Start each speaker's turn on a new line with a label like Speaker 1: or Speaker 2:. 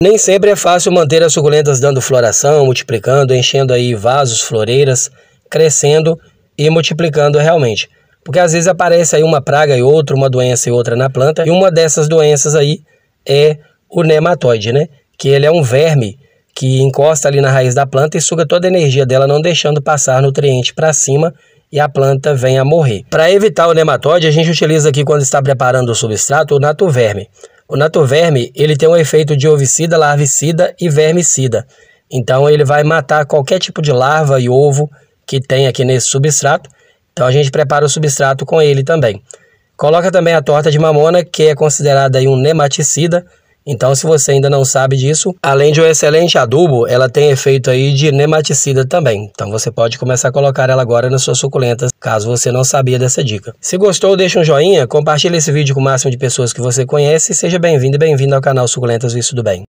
Speaker 1: Nem sempre é fácil manter as suculentas dando floração, multiplicando, enchendo aí vasos, floreiras, crescendo e multiplicando realmente. Porque às vezes aparece aí uma praga e outra, uma doença e outra na planta, e uma dessas doenças aí é o nematóide, né? Que ele é um verme que encosta ali na raiz da planta e suga toda a energia dela, não deixando passar nutriente para cima e a planta vem a morrer. Para evitar o nematóide, a gente utiliza aqui quando está preparando o substrato o natuverme. O natoverme ele tem um efeito de ovicida, larvicida e vermicida. Então ele vai matar qualquer tipo de larva e ovo que tem aqui nesse substrato. Então a gente prepara o substrato com ele também. Coloca também a torta de mamona, que é considerada um nematicida, então, se você ainda não sabe disso, além de um excelente adubo, ela tem efeito aí de nematicida também. Então, você pode começar a colocar ela agora nas suas suculentas, caso você não sabia dessa dica. Se gostou, deixa um joinha, compartilhe esse vídeo com o máximo de pessoas que você conhece e seja bem-vindo e bem-vindo ao canal Suculentas Isso do Bem.